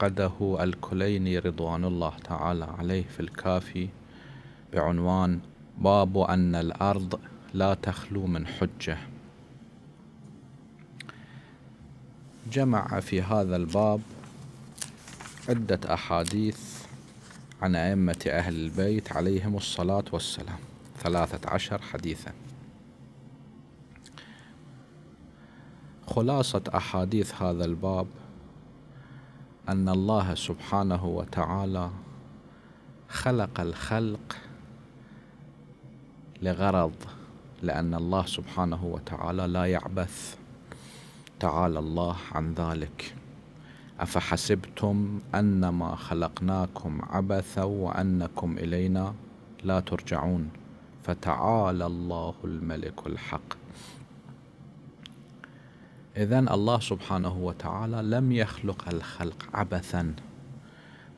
عقده الكليني رضوان الله تعالى عليه في الكافي بعنوان باب أن الأرض لا تخلو من حجة جمع في هذا الباب عدة أحاديث عن أئمة أهل البيت عليهم الصلاة والسلام ثلاثة عشر حديثا خلاصة أحاديث هذا الباب أن الله سبحانه وتعالى خلق الخلق لغرض لأن الله سبحانه وتعالى لا يعبث تعالى الله عن ذلك أفحسبتم أنما خلقناكم عبثا وأنكم إلينا لا ترجعون فتعالى الله الملك الحق إذا الله سبحانه وتعالى لم يخلق الخلق عبثا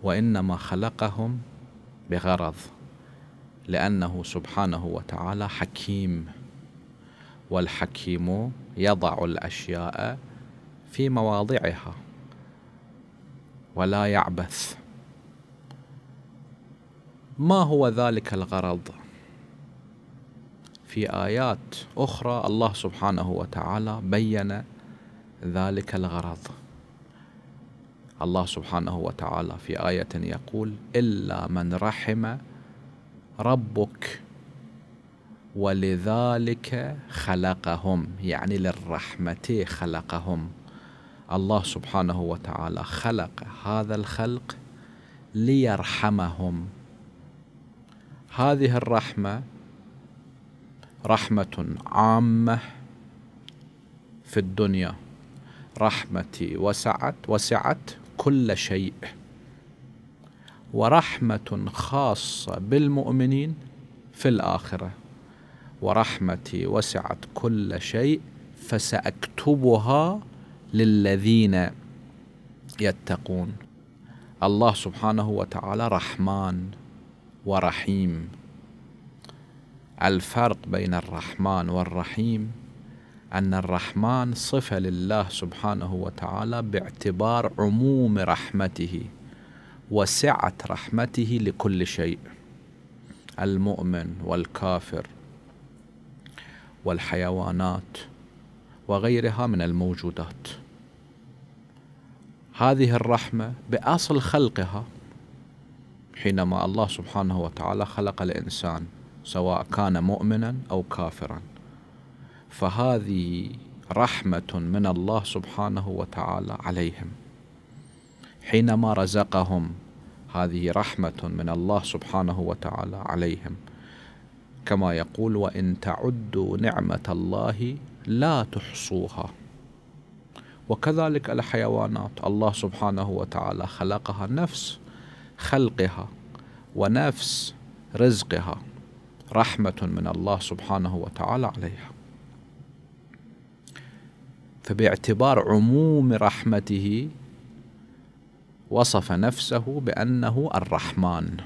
وإنما خلقهم بغرض لأنه سبحانه وتعالى حكيم والحكيم يضع الأشياء في مواضعها ولا يعبث ما هو ذلك الغرض في ايات اخرى الله سبحانه وتعالى بين ذلك الغرض الله سبحانه وتعالى في آية يقول إلا من رحم ربك ولذلك خلقهم يعني للرحمة خلقهم الله سبحانه وتعالى خلق هذا الخلق ليرحمهم هذه الرحمة رحمة عامة في الدنيا رحمتي وسعت وسعت كل شيء ورحمة خاصة بالمؤمنين في الآخرة ورحمتي وسعت كل شيء فسأكتبها للذين يتقون الله سبحانه وتعالى رحمن ورحيم الفرق بين الرحمن والرحيم أن الرحمن صفة لله سبحانه وتعالى باعتبار عموم رحمته وسعة رحمته لكل شيء المؤمن والكافر والحيوانات وغيرها من الموجودات هذه الرحمة بأصل خلقها حينما الله سبحانه وتعالى خلق الإنسان سواء كان مؤمنا أو كافرا فهذه رحمة من الله سبحانه وتعالى عليهم حينما رزقهم هذه رحمة من الله سبحانه وتعالى عليهم كما يقول وإن تعدوا نعمة الله لا تحصوها وكذلك الحيوانات الله سبحانه وتعالى خلقها نفس خلقها ونفس رزقها رحمة من الله سبحانه وتعالى عليها فباعتبار عموم رحمته وصف نفسه بأنه الرحمن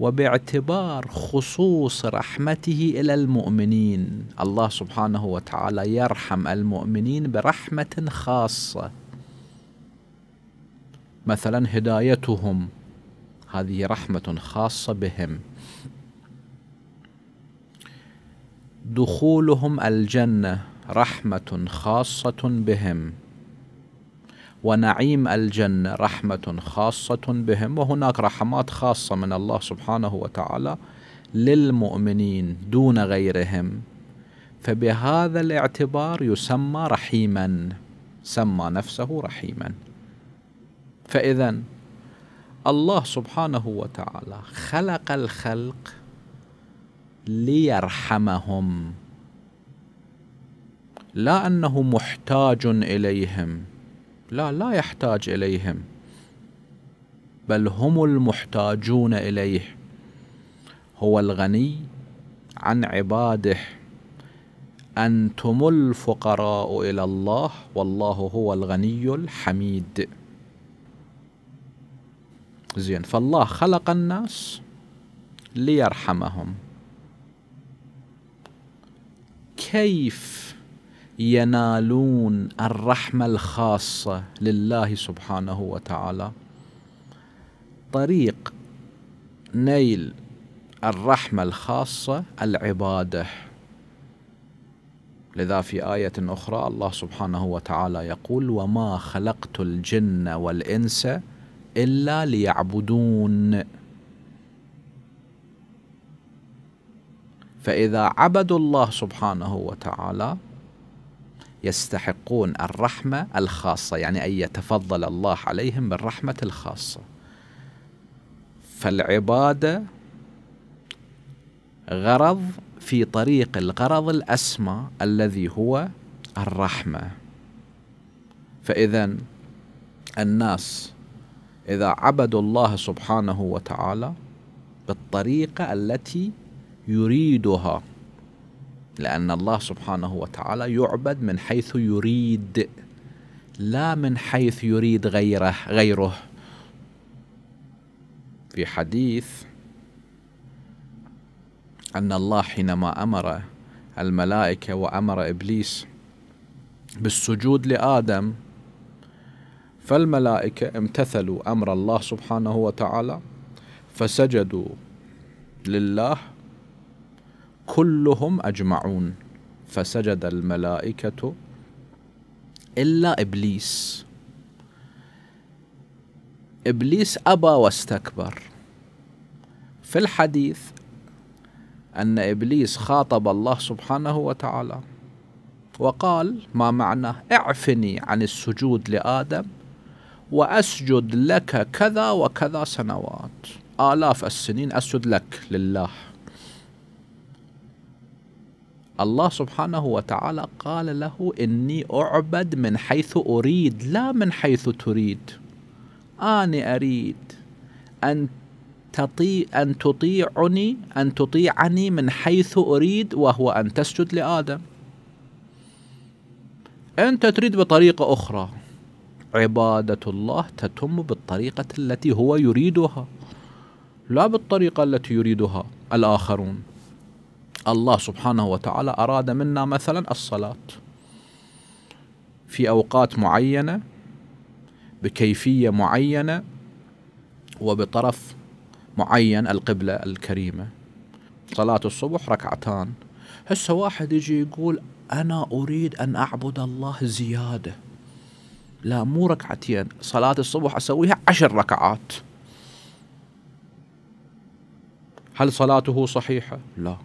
وباعتبار خصوص رحمته إلى المؤمنين الله سبحانه وتعالى يرحم المؤمنين برحمة خاصة مثلا هدايتهم هذه رحمة خاصة بهم دخولهم الجنه رحمه خاصه بهم ونعيم الجنه رحمه خاصه بهم وهناك رحمات خاصه من الله سبحانه وتعالى للمؤمنين دون غيرهم فبهذا الاعتبار يسمى رحيما سمى نفسه رحيما فاذا الله سبحانه وتعالى خلق الخلق ليرحمهم لا انه محتاج اليهم لا لا يحتاج اليهم بل هم المحتاجون اليه هو الغني عن عباده انتم الفقراء الى الله والله هو الغني الحميد زين فالله خلق الناس ليرحمهم كيف ينالون الرحمه الخاصه لله سبحانه وتعالى طريق نيل الرحمه الخاصه العباده لذا في آية أخرى الله سبحانه وتعالى يقول وما خلقت الجن والإنس إلا ليعبدون فإذا عبدوا الله سبحانه وتعالى يستحقون الرحمة الخاصة يعني أن يتفضل الله عليهم بالرحمة الخاصة فالعبادة غرض في طريق الغرض الأسمى الذي هو الرحمة فإذا الناس إذا عبدوا الله سبحانه وتعالى بالطريقة التي يريدها لأن الله سبحانه وتعالى يعبد من حيث يريد لا من حيث يريد غيره غيره في حديث أن الله حينما أمر الملائكة وأمر إبليس بالسجود لآدم فالملائكة امتثلوا أمر الله سبحانه وتعالى فسجدوا لله كلهم أجمعون فسجد الملائكة إلا إبليس إبليس أبى واستكبر في الحديث أن إبليس خاطب الله سبحانه وتعالى وقال ما معناه اعفني عن السجود لآدم وأسجد لك كذا وكذا سنوات آلاف السنين أسجد لك لله الله سبحانه وتعالى قال له إني أعبد من حيث أريد لا من حيث تريد أنا أريد أن تطيع أن تطيعني أن تطيعني من حيث أريد وهو أن تسجد لآدم أنت تريد بطريقة أخرى عبادة الله تتم بالطريقة التي هو يريدها لا بالطريقة التي يريدها الآخرون الله سبحانه وتعالى أراد منا مثلا الصلاة في أوقات معينة بكيفية معينة وبطرف معين القبلة الكريمة صلاة الصبح ركعتان هسه واحد يجي يقول أنا أريد أن أعبد الله زيادة لا مو ركعتين صلاة الصبح أسويها عشر ركعات هل صلاته صحيحة؟ لا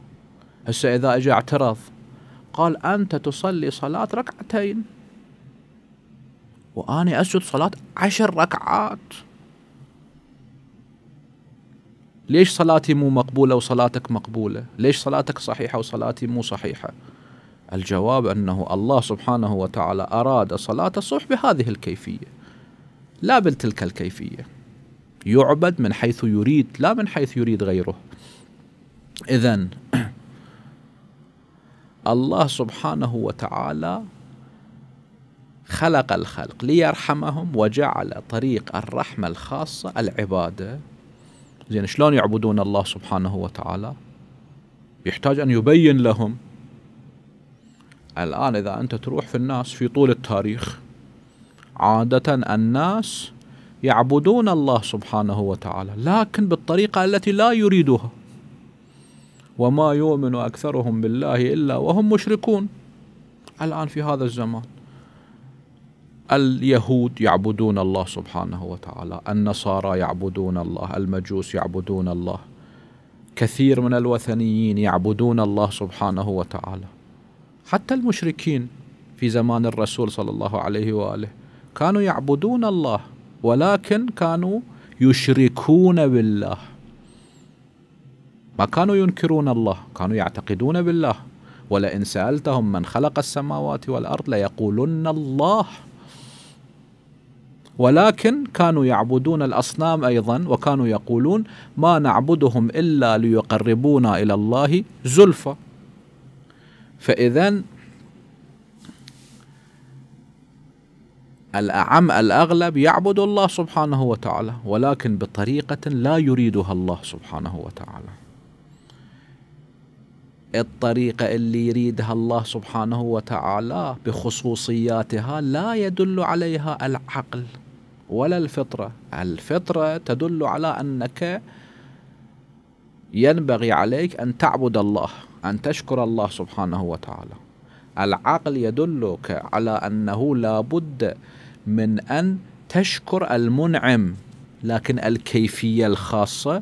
هسه إذا أجى اعترض قال أنت تصلي صلاة ركعتين وأنا أسجد صلاة عشر ركعات ليش صلاتي مو مقبولة وصلاتك مقبولة ليش صلاتك صحيحة وصلاتي مو صحيحة الجواب أنه الله سبحانه وتعالى أراد صلاة الصبح بهذه الكيفية لا بتلك الكيفية يعبد من حيث يريد لا من حيث يريد غيره إذا الله سبحانه وتعالى خلق الخلق ليرحمهم وجعل طريق الرحمة الخاصة العبادة زين شلون يعبدون الله سبحانه وتعالى يحتاج أن يبين لهم الآن إذا أنت تروح في الناس في طول التاريخ عادة الناس يعبدون الله سبحانه وتعالى لكن بالطريقة التي لا يريدها وما يؤمن أكثرهم بالله إلا وهم مشركون الآن في هذا الزمان اليهود يعبدون الله سبحانه وتعالى النصارى يعبدون الله المجوس يعبدون الله كثير من الوثنيين يعبدون الله سبحانه وتعالى حتى المشركين في زمان الرسول صلى الله عليه واله كانوا يعبدون الله ولكن كانوا يشركون بالله ما كانوا ينكرون الله كانوا يعتقدون بالله ولئن سألتهم من خلق السماوات والأرض ليقولن الله ولكن كانوا يعبدون الأصنام أيضا وكانوا يقولون ما نعبدهم إلا ليقربونا إلى الله زلفى فإذا الأعم الأغلب يعبد الله سبحانه وتعالى ولكن بطريقة لا يريدها الله سبحانه وتعالى الطريقة اللي يريدها الله سبحانه وتعالى بخصوصياتها لا يدل عليها العقل ولا الفطرة الفطرة تدل على أنك ينبغي عليك أن تعبد الله أن تشكر الله سبحانه وتعالى العقل يدلك على أنه لابد من أن تشكر المنعم لكن الكيفية الخاصة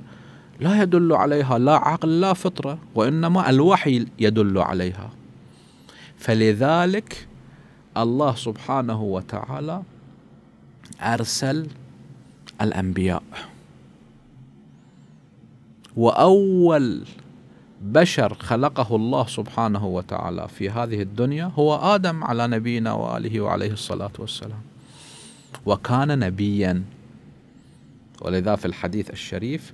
لا يدل عليها لا عقل لا فطرة وإنما الوحي يدل عليها فلذلك الله سبحانه وتعالى أرسل الأنبياء وأول بشر خلقه الله سبحانه وتعالى في هذه الدنيا هو آدم على نبينا وآله وعليه الصلاة والسلام وكان نبيا ولذا في الحديث الشريف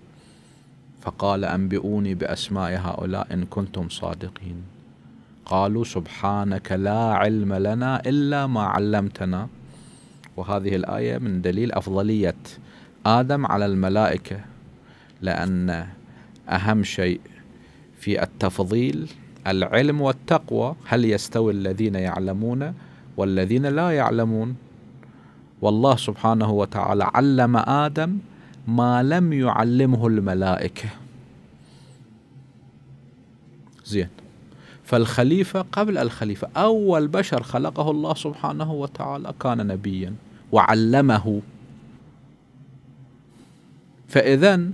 فقال أنبئوني بأسماء هؤلاء إن كنتم صادقين قالوا سبحانك لا علم لنا إلا ما علمتنا وهذه الآية من دليل أفضلية آدم على الملائكة لأن أهم شيء في التفضيل العلم والتقوى هل يستوي الذين يعلمون والذين لا يعلمون والله سبحانه وتعالى علم آدم ما لم يعلمه الملائكة زين فالخليفة قبل الخليفة أول بشر خلقه الله سبحانه وتعالى كان نبيا وعلمه فإذا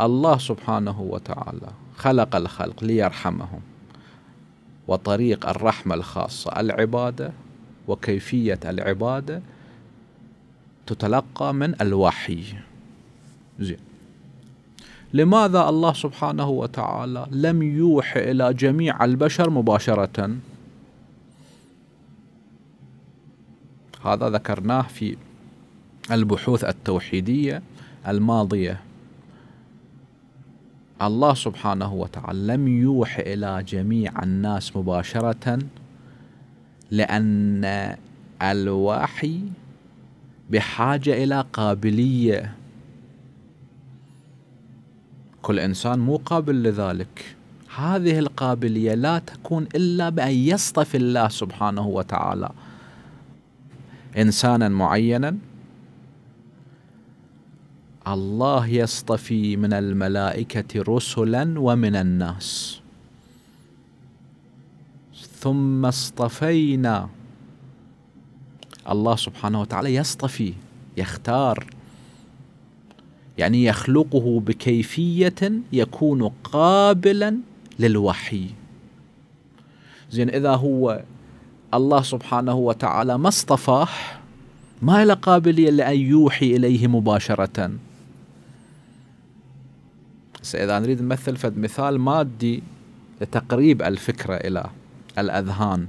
الله سبحانه وتعالى خلق الخلق ليرحمهم وطريق الرحمة الخاصة العبادة وكيفية العبادة تتلقى من الوحي زين لماذا الله سبحانه وتعالى لم يوحي إلى جميع البشر مباشرة هذا ذكرناه في البحوث التوحيدية الماضية الله سبحانه وتعالى لم يوحي إلى جميع الناس مباشرة لأن الوحي بحاجة إلى قابلية كل إنسان مو قابل لذلك هذه القابلية لا تكون إلا بأن يصطفي الله سبحانه وتعالى إنسانا معينا الله يصطفي من الملائكة رسلا ومن الناس ثم اصطفينا الله سبحانه وتعالى يصطفي يختار يعني يخلقه بكيفية يكون قابلا للوحي زين إذا هو الله سبحانه وتعالى ما اصطفاه ما له قابلية لأن يوحي إليه مباشرة إذا نريد نمثل فد مثال مادي لتقريب الفكرة إلى الأذهان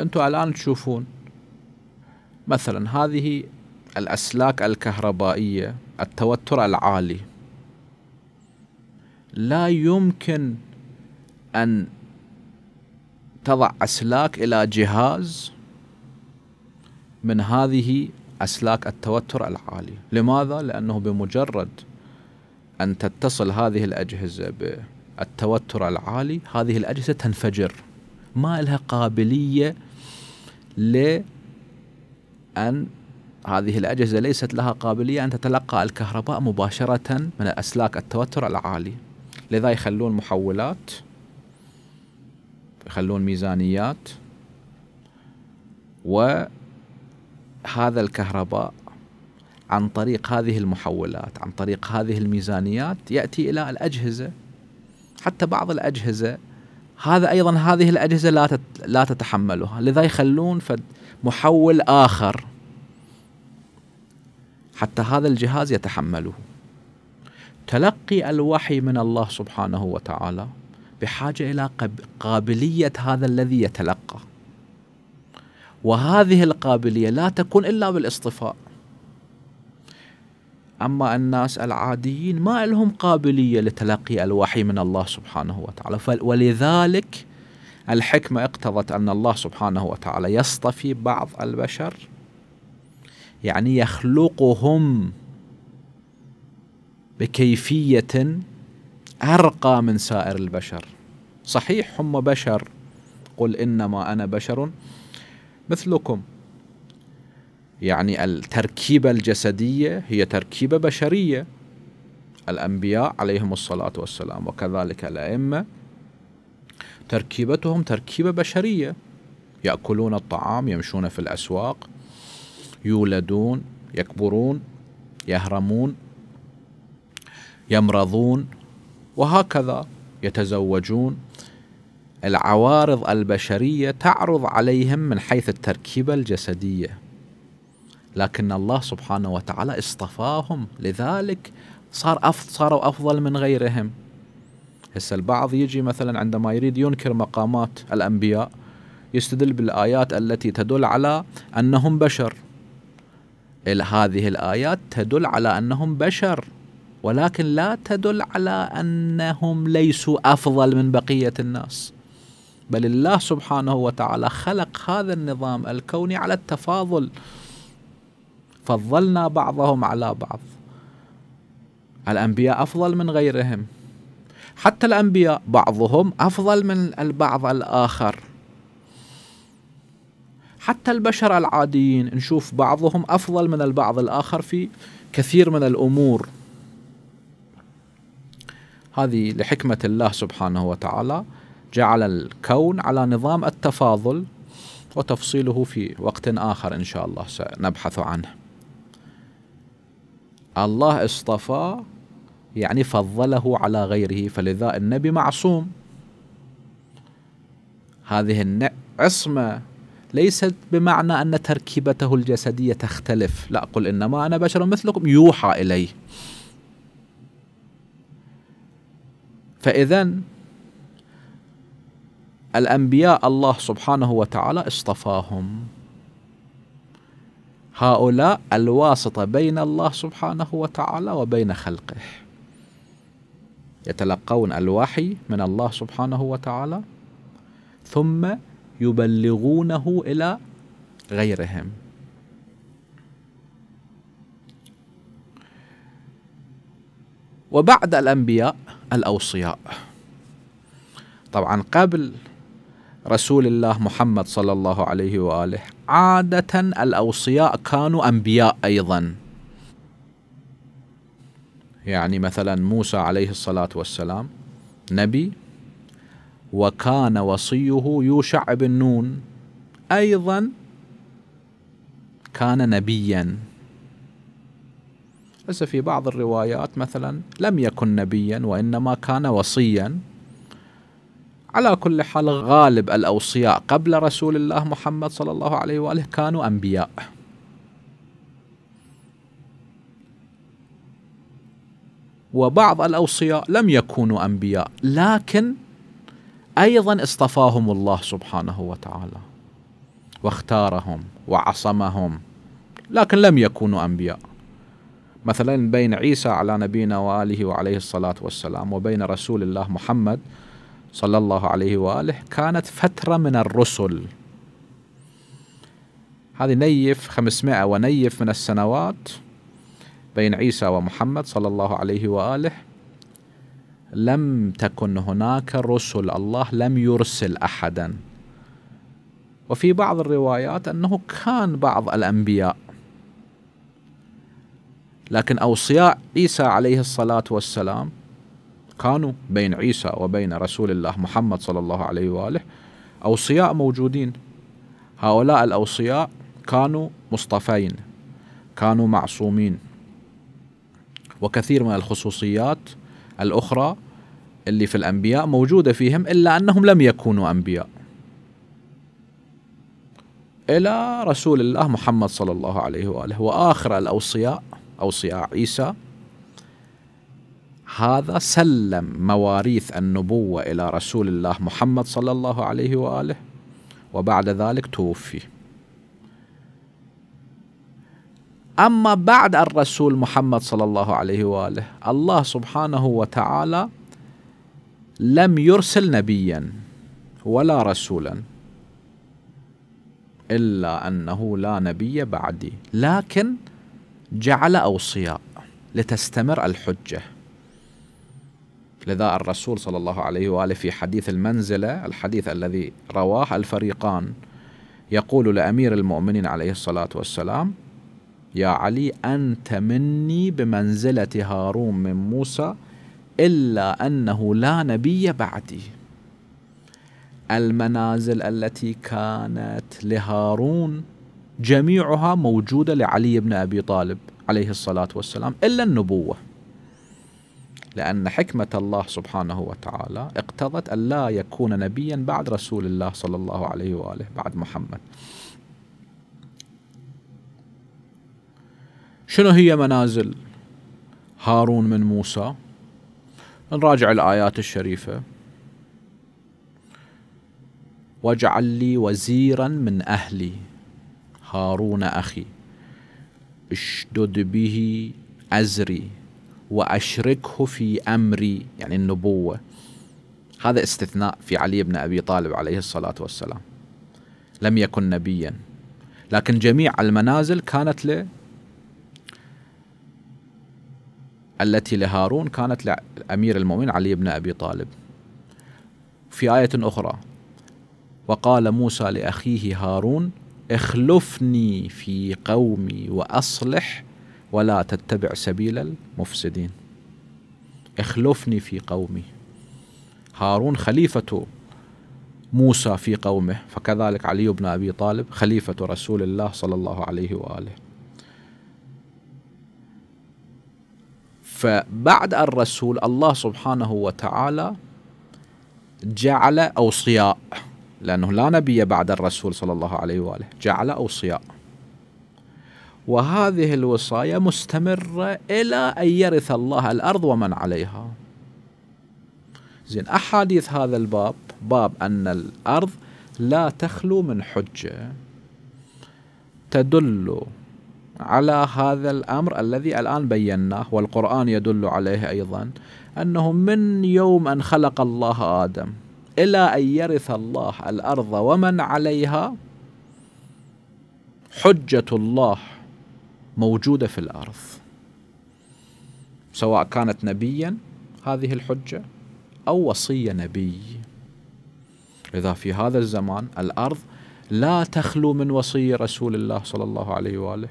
أنتم الآن تشوفون مثلا هذه الأسلاك الكهربائية التوتر العالي لا يمكن أن تضع أسلاك إلى جهاز من هذه أسلاك التوتر العالي لماذا؟ لأنه بمجرد أن تتصل هذه الأجهزة بالتوتر العالي هذه الأجهزة تنفجر ما لها قابليه لأن هذه الأجهزة ليست لها قابلية أن تتلقى الكهرباء مباشرة من أسلاك التوتر العالي لذا يخلون محولات يخلون ميزانيات وهذا الكهرباء عن طريق هذه المحولات عن طريق هذه الميزانيات يأتي إلى الأجهزة حتى بعض الأجهزة هذا ايضا هذه الاجهزه لا لا تتحملها لذا يخلون فد محول اخر حتى هذا الجهاز يتحمله تلقي الوحي من الله سبحانه وتعالى بحاجه الى قابليه هذا الذي يتلقى وهذه القابليه لا تكون الا بالاصطفاء أما الناس العاديين ما لهم قابلية لتلقي الوحي من الله سبحانه وتعالى ولذلك الحكمة اقتضت أن الله سبحانه وتعالى يصطفي بعض البشر يعني يخلقهم بكيفية أرقى من سائر البشر صحيح هم بشر قل إنما أنا بشر مثلكم يعني التركيبة الجسدية هي تركيبة بشرية الأنبياء عليهم الصلاة والسلام وكذلك الأئمة تركيبتهم تركيبة بشرية يأكلون الطعام يمشون في الأسواق يولدون يكبرون يهرمون يمرضون وهكذا يتزوجون العوارض البشرية تعرض عليهم من حيث التركيبة الجسدية لكن الله سبحانه وتعالى اصطفاهم لذلك صار أفضل صاروا أفضل من غيرهم هسه البعض يجي مثلا عندما يريد ينكر مقامات الأنبياء يستدل بالآيات التي تدل على أنهم بشر هذه الآيات تدل على أنهم بشر ولكن لا تدل على أنهم ليسوا أفضل من بقية الناس بل الله سبحانه وتعالى خلق هذا النظام الكوني على التفاضل فضلنا بعضهم على بعض الأنبياء أفضل من غيرهم حتى الأنبياء بعضهم أفضل من البعض الآخر حتى البشر العاديين نشوف بعضهم أفضل من البعض الآخر في كثير من الأمور هذه لحكمة الله سبحانه وتعالى جعل الكون على نظام التفاضل وتفصيله في وقت آخر إن شاء الله سنبحث عنه الله اصطفاه يعني فضله على غيره فلذا النبي معصوم هذه العصمة ليست بمعنى أن تركيبته الجسدية تختلف لا قل إنما أنا بشر مثلكم يوحى إليه فإذا الأنبياء الله سبحانه وتعالى اصطفاهم هؤلاء الواسطة بين الله سبحانه وتعالى وبين خلقه يتلقون الوحي من الله سبحانه وتعالى ثم يبلغونه إلى غيرهم وبعد الأنبياء الأوصياء طبعا قبل رسول الله محمد صلى الله عليه واله عاده الاوصياء كانوا انبياء ايضا يعني مثلا موسى عليه الصلاه والسلام نبي وكان وصيه يوشع بن نون ايضا كان نبيا هسه في بعض الروايات مثلا لم يكن نبيا وانما كان وصيا على كل حال غالب الأوصياء قبل رسول الله محمد صلى الله عليه وآله كانوا أنبياء وبعض الأوصياء لم يكونوا أنبياء لكن أيضا اصطفاهم الله سبحانه وتعالى واختارهم وعصمهم لكن لم يكونوا أنبياء مثلا بين عيسى على نبينا وآله وعليه الصلاة والسلام وبين رسول الله محمد صلى الله عليه وآله كانت فترة من الرسل هذه نيف 500 ونيف من السنوات بين عيسى ومحمد صلى الله عليه وآله لم تكن هناك رسل الله لم يرسل أحدا وفي بعض الروايات أنه كان بعض الأنبياء لكن أوصياء عيسى عليه الصلاة والسلام كانوا بين عيسى وبين رسول الله محمد صلى الله عليه واله اوصياء موجودين هؤلاء الاوصياء كانوا مصطفين كانوا معصومين وكثير من الخصوصيات الاخرى اللي في الانبياء موجوده فيهم الا انهم لم يكونوا انبياء الى رسول الله محمد صلى الله عليه واله واخر الاوصياء اوصياء عيسى هذا سلم مواريث النبوة إلى رسول الله محمد صلى الله عليه وآله وبعد ذلك توفي أما بعد الرسول محمد صلى الله عليه وآله الله سبحانه وتعالى لم يرسل نبيا ولا رسولا إلا أنه لا نبي بعدي لكن جعل أوصياء لتستمر الحجه لذا الرسول صلى الله عليه واله في حديث المنزله الحديث الذي رواه الفريقان يقول لامير المؤمنين عليه الصلاه والسلام يا علي انت مني بمنزله هارون من موسى الا انه لا نبي بعدي المنازل التي كانت لهارون جميعها موجوده لعلي بن ابي طالب عليه الصلاه والسلام الا النبوه لأن حكمة الله سبحانه وتعالى اقتضت أن لا يكون نبيا بعد رسول الله صلى الله عليه وآله بعد محمد شنو هي منازل هارون من موسى نراجع الآيات الشريفة واجعل لي وزيرا من أهلي هارون أخي اشدد به أزري وأشركه في أمري يعني النبوة هذا استثناء في علي بن أبي طالب عليه الصلاة والسلام لم يكن نبيا لكن جميع المنازل كانت ل التي لهارون كانت لأمير المؤمنين علي بن أبي طالب في آية أخرى وقال موسى لأخيه هارون اخلفني في قومي وأصلح ولا تتبع سبيل المفسدين اخلفني في قومي هارون خليفة موسى في قومه فكذلك علي بن أبي طالب خليفة رسول الله صلى الله عليه وآله فبعد الرسول الله سبحانه وتعالى جعل أوصياء لأنه لا نبي بعد الرسول صلى الله عليه وآله جعل أوصياء وهذه الوصاية مستمرة إلى أن يرث الله الأرض ومن عليها زين أحاديث هذا الباب باب أن الأرض لا تخلو من حجة تدل على هذا الأمر الذي الآن بيناه والقرآن يدل عليه أيضا أنه من يوم أن خلق الله آدم إلى أن يرث الله الأرض ومن عليها حجة الله موجودة في الأرض سواء كانت نبيا هذه الحجة أو وصية نبي إذا في هذا الزمان الأرض لا تخلو من وصي رسول الله صلى الله عليه وآله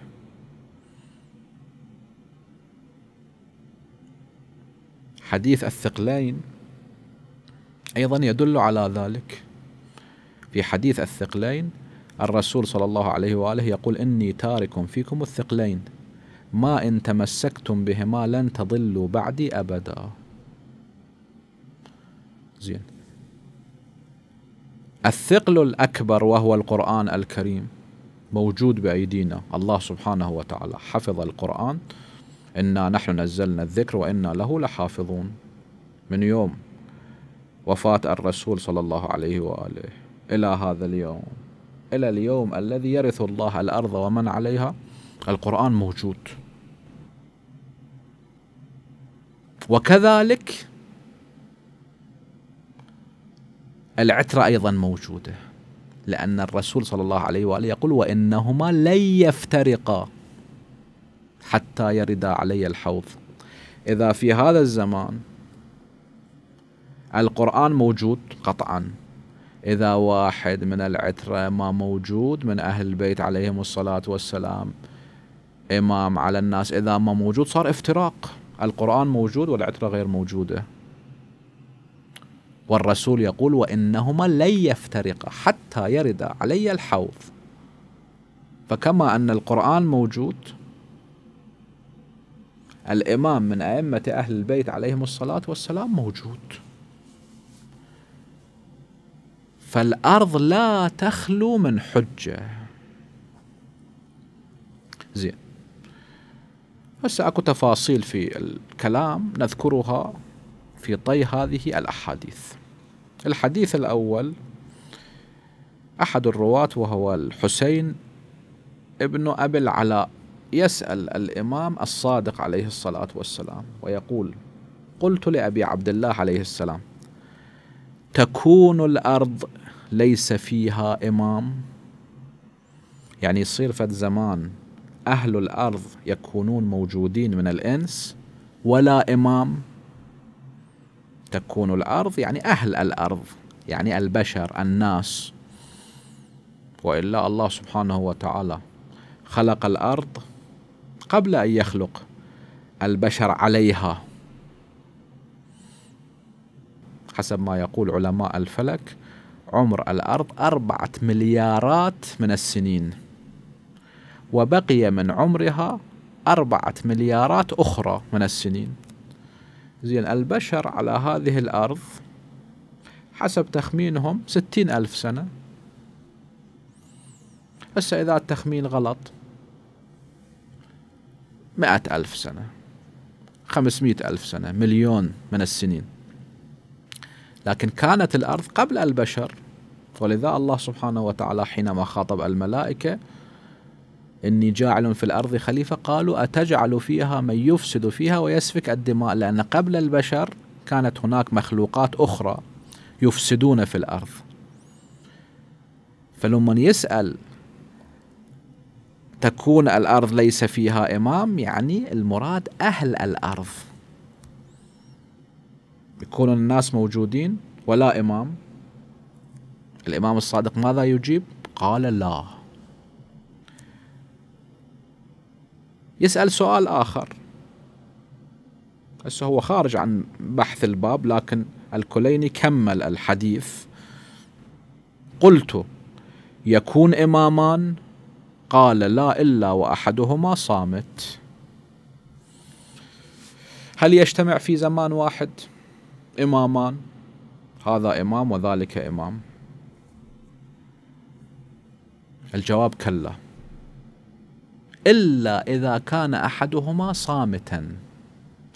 حديث الثقلين أيضا يدل على ذلك في حديث الثقلين الرسول صلى الله عليه وآله يقول إني تارك فيكم الثقلين ما إن تمسكتم بهما لن تضلوا بعدي أبدا زين الثقل الأكبر وهو القرآن الكريم موجود بأيدينا الله سبحانه وتعالى حفظ القرآن إنا نحن نزلنا الذكر وإنا له لحافظون من يوم وفاة الرسول صلى الله عليه وآله إلى هذا اليوم إلى اليوم الذي يرث الله الأرض ومن عليها القرآن موجود وكذلك العترة أيضا موجودة لأن الرسول صلى الله عليه وآله يقول وإنهما لن يفترقا حتى يردا علي الحوض إذا في هذا الزمان القرآن موجود قطعا إذا واحد من العترة ما موجود من أهل البيت عليهم الصلاة والسلام إمام على الناس إذا ما موجود صار افتراق القرآن موجود والعترة غير موجودة والرسول يقول وإنهما لن يفترقا حتى يرد علي الحوض فكما أن القرآن موجود الإمام من أئمة أهل البيت عليهم الصلاة والسلام موجود فالأرض لا تخلو من حجة زين هسه اكو تفاصيل في الكلام نذكرها في طي هذه الأحاديث الحديث الأول أحد الرواة وهو الحسين ابن أبي العلاء يسأل الإمام الصادق عليه الصلاة والسلام ويقول قلت لأبي عبد الله عليه السلام تكون الأرض ليس فيها إمام يعني يصير في الزمان أهل الأرض يكونون موجودين من الإنس ولا إمام تكون الأرض يعني أهل الأرض يعني البشر الناس وإلا الله سبحانه وتعالى خلق الأرض قبل أن يخلق البشر عليها حسب ما يقول علماء الفلك عمر الأرض أربعة مليارات من السنين وبقي من عمرها أربعة مليارات أخرى من السنين زين البشر على هذه الأرض حسب تخمينهم ستين ألف سنة هسه إذا التخمين غلط مئة ألف سنة خمسمائة ألف سنة مليون من السنين لكن كانت الأرض قبل البشر ولذا الله سبحانه وتعالى حينما خاطب الملائكة إني جاعل في الأرض خليفة قالوا أتجعل فيها من يفسد فيها ويسفك الدماء لأن قبل البشر كانت هناك مخلوقات أخرى يفسدون في الأرض فلمن يسأل تكون الأرض ليس فيها إمام يعني المراد أهل الأرض يكون الناس موجودين ولا إمام الإمام الصادق ماذا يجيب قال لا يسأل سؤال آخر هسه هو خارج عن بحث الباب لكن الكليني كمل الحديث قلت يكون إمامان قال لا إلا وأحدهما صامت هل يجتمع في زمان واحد إمامان هذا إمام وذلك إمام الجواب كلا إلا إذا كان أحدهما صامتا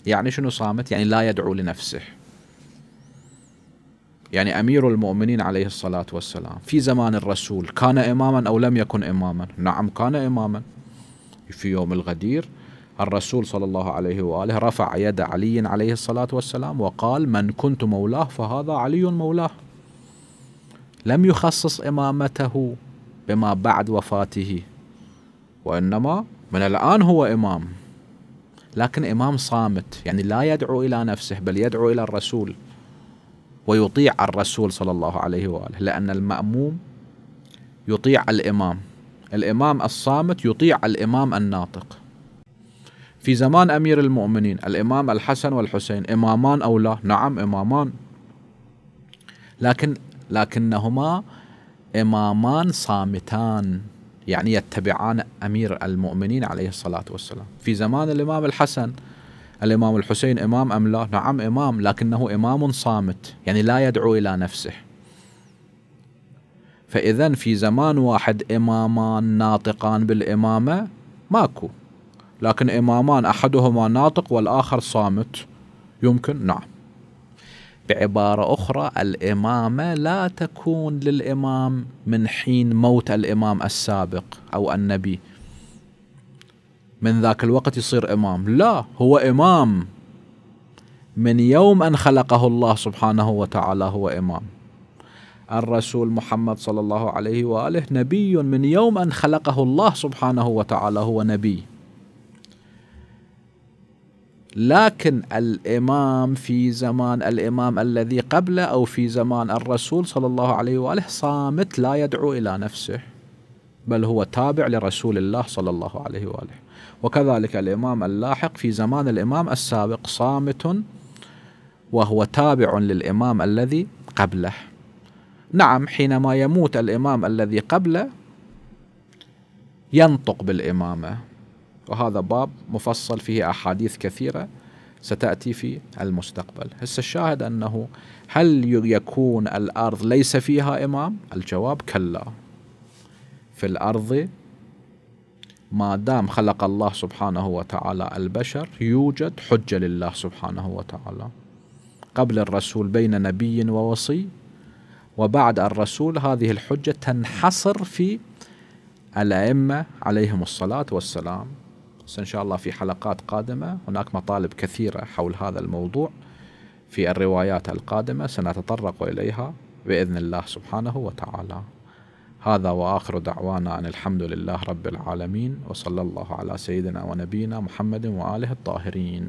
يعني شنو صامت؟ يعني لا يدعو لنفسه يعني أمير المؤمنين عليه الصلاة والسلام في زمان الرسول كان إماما أو لم يكن إماما نعم كان إماما في يوم الغدير الرسول صلى الله عليه وآله رفع يد علي عليه الصلاة والسلام وقال من كنت مولاه فهذا علي مولاه لم يخصص إمامته بما بعد وفاته وإنما من الآن هو إمام لكن إمام صامت يعني لا يدعو إلى نفسه بل يدعو إلى الرسول ويطيع الرسول صلى الله عليه وآله لأن المأموم يطيع الإمام الإمام الصامت يطيع الإمام الناطق في زمان أمير المؤمنين الإمام الحسن والحسين إمامان أو لا نعم إمامان لكن لكنهما إمامان صامتان يعني يتبعان أمير المؤمنين عليه الصلاة والسلام في زمان الإمام الحسن الإمام الحسين إمام أم لا نعم إمام لكنه إمام صامت يعني لا يدعو إلى نفسه فإذا في زمان واحد إمامان ناطقان بالإمامة ماكو لكن إمامان أحدهما ناطق والآخر صامت يمكن نعم بعبارة أخرى الإمامة لا تكون للإمام من حين موت الإمام السابق أو النبي من ذاك الوقت يصير إمام لا هو إمام من يوم أن خلقه الله سبحانه وتعالى هو إمام الرسول محمد صلى الله عليه وآله نبي من يوم أن خلقه الله سبحانه وتعالى هو نبي لكن الإمام في زمان الإمام الذي قبله أو في زمان الرسول صلى الله عليه وآله صامت لا يدعو إلى نفسه بل هو تابع لرسول الله صلى الله عليه وآله وكذلك الإمام اللاحق في زمان الإمام السابق صامت وهو تابع للإمام الذي قبله نعم حينما يموت الإمام الذي قبله ينطق بالإمامة وهذا باب مفصل فيه أحاديث كثيرة ستأتي في المستقبل هسه الشاهد أنه هل يكون الأرض ليس فيها إمام؟ الجواب كلا في الأرض ما دام خلق الله سبحانه وتعالى البشر يوجد حجة لله سبحانه وتعالى قبل الرسول بين نبي ووصي وبعد الرسول هذه الحجة تنحصر في الأئمة عليهم الصلاة والسلام إن شاء الله في حلقات قادمة هناك مطالب كثيرة حول هذا الموضوع في الروايات القادمة سنتطرق إليها بإذن الله سبحانه وتعالى هذا وآخر دعوانا أن الحمد لله رب العالمين وصلى الله على سيدنا ونبينا محمد وآله الطاهرين